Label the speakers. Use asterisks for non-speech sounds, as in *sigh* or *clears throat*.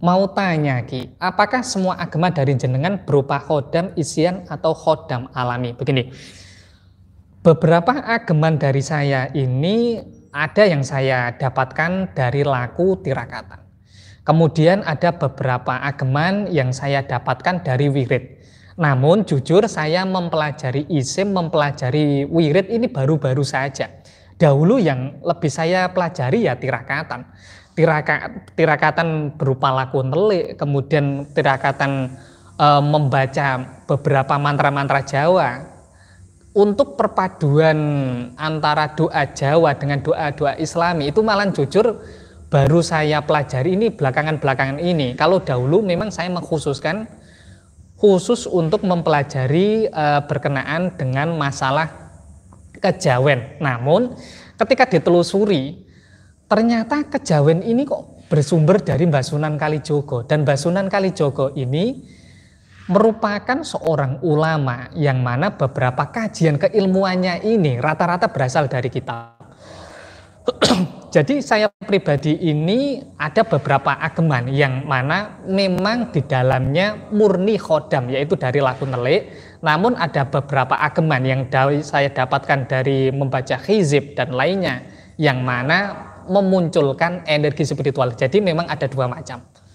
Speaker 1: Mau tanya Ki, apakah semua agama dari jenengan berupa khodam isian atau khodam alami? Begini, beberapa agama dari saya ini ada yang saya dapatkan dari laku tirakatan. Kemudian ada beberapa ageman yang saya dapatkan dari wirid. Namun jujur saya mempelajari isim, mempelajari wirid ini baru-baru saja dahulu yang lebih saya pelajari ya tirakatan. Tiraka, tirakatan berupa laku telik, kemudian tirakatan e, membaca beberapa mantra-mantra Jawa. Untuk perpaduan antara doa Jawa dengan doa-doa Islami itu malah jujur baru saya pelajari ini belakangan-belakangan ini. Kalau dahulu memang saya mengkhususkan khusus untuk mempelajari e, berkenaan dengan masalah kejawen. Namun ketika ditelusuri ternyata kejawen ini kok bersumber dari Mbah Sunan Kalijogo dan Mbah Sunan Kalijogo ini merupakan seorang ulama yang mana beberapa kajian keilmuannya ini rata-rata berasal dari kitab. *clears throat* jadi saya pribadi ini ada beberapa ageman yang mana memang di dalamnya murni khodam yaitu dari lagu nelik. Namun ada beberapa ageman yang saya dapatkan dari membaca khizib dan lainnya yang mana memunculkan energi spiritual. Jadi memang ada dua macam.